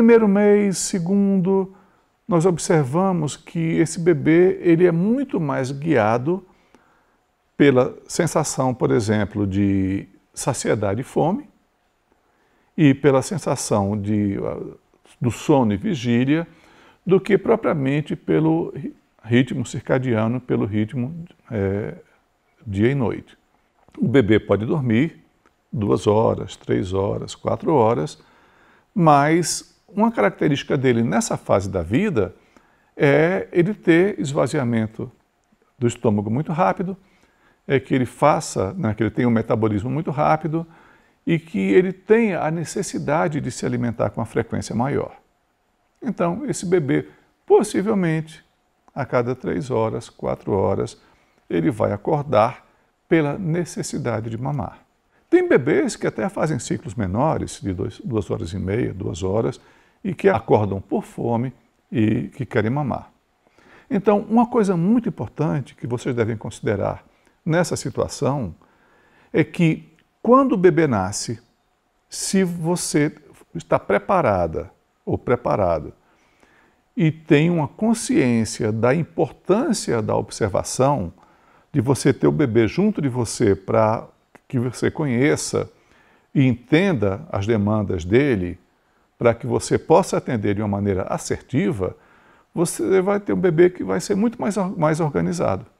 primeiro mês, segundo, nós observamos que esse bebê ele é muito mais guiado pela sensação, por exemplo, de saciedade e fome, e pela sensação de, ah, do sono e vigília, do que propriamente pelo ritmo circadiano, pelo ritmo é, dia e noite. O bebê pode dormir duas horas, três horas, quatro horas, mas uma característica dele nessa fase da vida é ele ter esvaziamento do estômago muito rápido, é que ele faça, né, que ele tenha um metabolismo muito rápido e que ele tenha a necessidade de se alimentar com uma frequência maior. Então, esse bebê, possivelmente, a cada três horas, quatro horas, ele vai acordar pela necessidade de mamar. Tem bebês que até fazem ciclos menores, de dois, duas horas e meia, duas horas, e que acordam por fome e que querem mamar. Então, uma coisa muito importante que vocês devem considerar nessa situação é que quando o bebê nasce, se você está preparada ou preparado e tem uma consciência da importância da observação, de você ter o bebê junto de você para que você conheça e entenda as demandas dele, para que você possa atender de uma maneira assertiva, você vai ter um bebê que vai ser muito mais, mais organizado.